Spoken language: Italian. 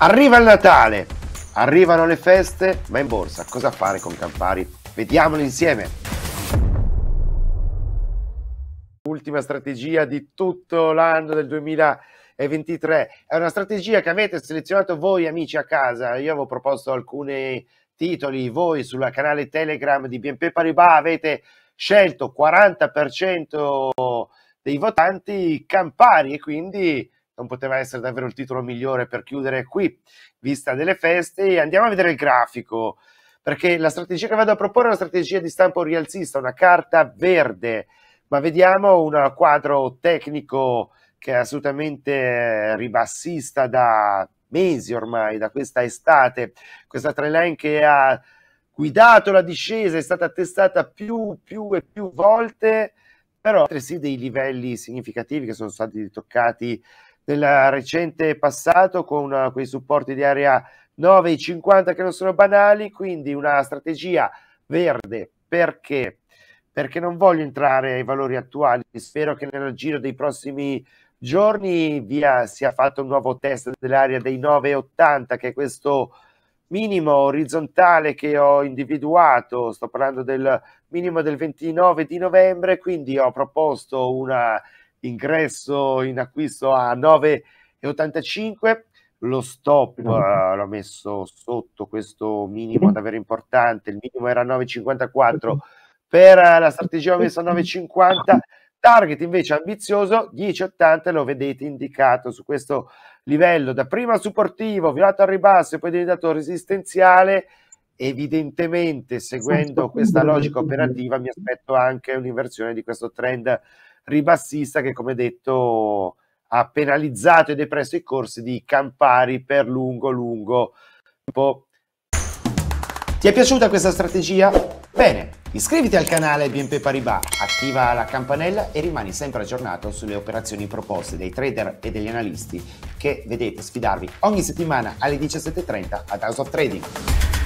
Arriva il Natale, arrivano le feste, ma in borsa cosa fare con Campari? Vediamolo insieme! Ultima strategia di tutto l'anno del 2023. È una strategia che avete selezionato voi amici a casa. Io avevo proposto alcuni titoli, voi sul canale Telegram di BNP Paribas avete scelto 40% dei votanti Campari e quindi non poteva essere davvero il titolo migliore per chiudere qui, vista delle feste. Andiamo a vedere il grafico, perché la strategia che vado a proporre è una strategia di stampo rialzista, una carta verde, ma vediamo un quadro tecnico che è assolutamente ribassista da mesi ormai, da questa estate, questa trend line che ha guidato la discesa, è stata testata più, più e più volte, però altresì dei livelli significativi che sono stati toccati del recente passato con quei supporti di area 9 e 50 che non sono banali, quindi una strategia verde perché? Perché non voglio entrare ai valori attuali, spero che nel giro dei prossimi giorni via sia fatto un nuovo test dell'area dei 9,80 che è questo minimo orizzontale che ho individuato, sto parlando del minimo del 29 di novembre, quindi ho proposto una ingresso in acquisto a 9,85 lo stop uh, l'ho messo sotto questo minimo davvero importante il minimo era 9,54 per la strategia ho messo 9,50 target invece ambizioso 10,80 lo vedete indicato su questo livello da prima supportivo violato al ribasso e poi diventato resistenziale evidentemente seguendo questa logica operativa mi aspetto anche un'inversione di questo trend ribassista che come detto ha penalizzato e depresso i corsi di Campari per lungo lungo tempo. Ti è piaciuta questa strategia? Bene, iscriviti al canale BNP Paribas, attiva la campanella e rimani sempre aggiornato sulle operazioni proposte dai trader e degli analisti che vedete sfidarvi ogni settimana alle 17.30 ad House of Trading.